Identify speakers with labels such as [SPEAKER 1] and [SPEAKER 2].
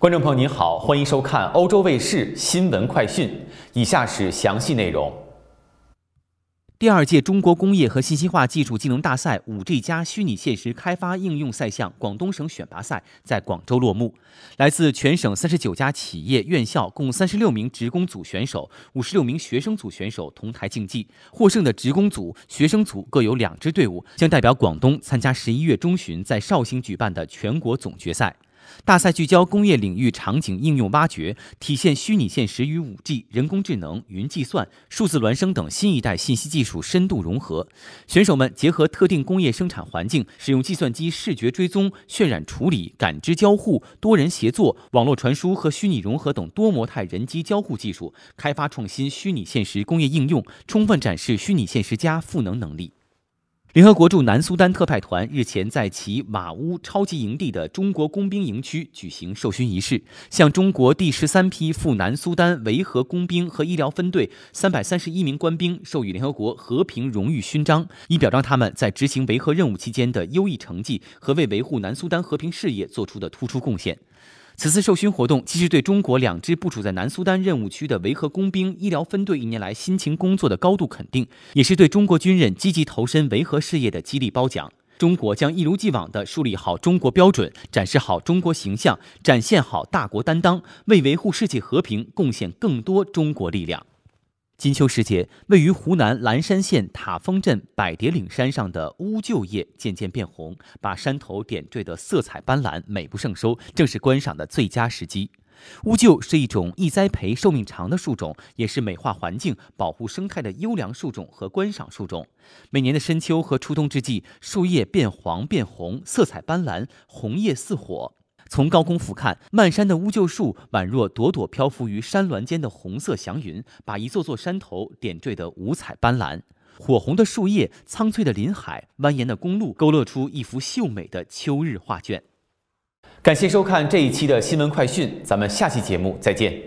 [SPEAKER 1] 观众朋友您好，欢迎收看欧洲卫视新闻快讯。以下是详细内容。第二届中国工业和信息化技术技能大赛“五 G 加虚拟现实开发应用”赛项广东省选拔赛在广州落幕。来自全省三十九家企业、院校，共三十六名职工组选手、五十六名学生组选手同台竞技。获胜的职工组、学生组各有两支队伍，将代表广东参加十一月中旬在绍兴举办的全国总决赛。大赛聚焦工业领域场景应用挖掘，体现虚拟现实与 5G、人工智能、云计算、数字孪生等新一代信息技术深度融合。选手们结合特定工业生产环境，使用计算机视觉追踪、渲染处理、感知交互、多人协作、网络传输和虚拟融合等多模态人机交互技术，开发创新虚拟现实工业应用，充分展示虚拟现实加赋能能力。联合国驻南苏丹特派团日前在其马乌超级营地的中国工兵营区举行授勋仪式，向中国第十三批赴南苏丹维和工兵和医疗分队三百三十一名官兵授予联合国和平荣誉勋章，以表彰他们在执行维和任务期间的优异成绩和为维护南苏丹和平事业做出的突出贡献。此次授勋活动既是对中国两支部署在南苏丹任务区的维和工兵医疗分队一年来辛勤工作的高度肯定，也是对中国军人积极投身维和事业的激励褒奖。中国将一如既往地树立好中国标准，展示好中国形象，展现好大国担当，为维护世界和平贡献更多中国力量。金秋时节，位于湖南蓝山县塔峰镇百蝶岭山上的乌桕叶渐渐变红，把山头点缀得色彩斑斓，美不胜收，正是观赏的最佳时机。乌桕是一种易栽培、寿命长的树种，也是美化环境、保护生态的优良树种和观赏树种。每年的深秋和初冬之际，树叶变黄变红，色彩斑斓，红叶似火。从高空俯瞰，漫山的乌桕树宛若朵朵漂浮于山峦间的红色祥云，把一座座山头点缀得五彩斑斓。火红的树叶、苍翠的林海、蜿蜒的公路，勾勒出一幅秀美的秋日画卷。感谢收看这一期的新闻快讯，咱们下期节目再见。